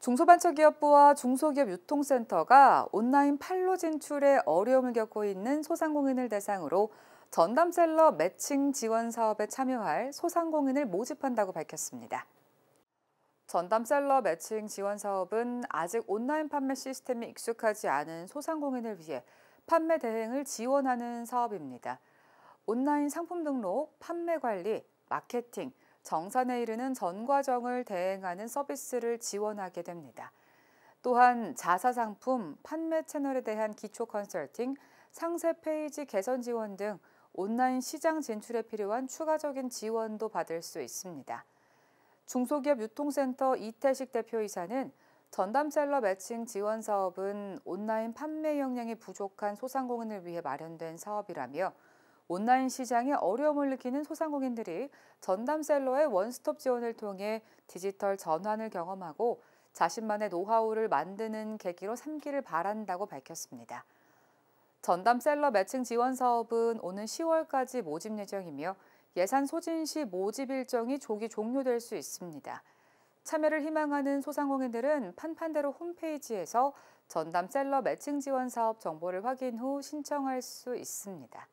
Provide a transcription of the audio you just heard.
중소반처기업부와 중소기업 유통센터가 온라인 판로 진출에 어려움을 겪고 있는 소상공인을 대상으로 전담셀러 매칭 지원 사업에 참여할 소상공인을 모집한다고 밝혔습니다. 전담셀러 매칭 지원 사업은 아직 온라인 판매 시스템이 익숙하지 않은 소상공인을 위해 판매 대행을 지원하는 사업입니다. 온라인 상품 등록, 판매 관리, 마케팅, 정산에 이르는 전과정을 대행하는 서비스를 지원하게 됩니다. 또한 자사 상품, 판매 채널에 대한 기초 컨설팅, 상세 페이지 개선 지원 등 온라인 시장 진출에 필요한 추가적인 지원도 받을 수 있습니다. 중소기업 유통센터 이태식 대표이사는 전담셀러 매칭 지원 사업은 온라인 판매 역량이 부족한 소상공인을 위해 마련된 사업이라며 온라인 시장에 어려움을 느끼는 소상공인들이 전담셀러의 원스톱 지원을 통해 디지털 전환을 경험하고 자신만의 노하우를 만드는 계기로 삼기를 바란다고 밝혔습니다. 전담셀러 매칭 지원 사업은 오는 10월까지 모집 예정이며 예산 소진 시 모집 일정이 조기 종료될 수 있습니다. 참여를 희망하는 소상공인들은 판판대로 홈페이지에서 전담 셀러 매칭 지원 사업 정보를 확인 후 신청할 수 있습니다.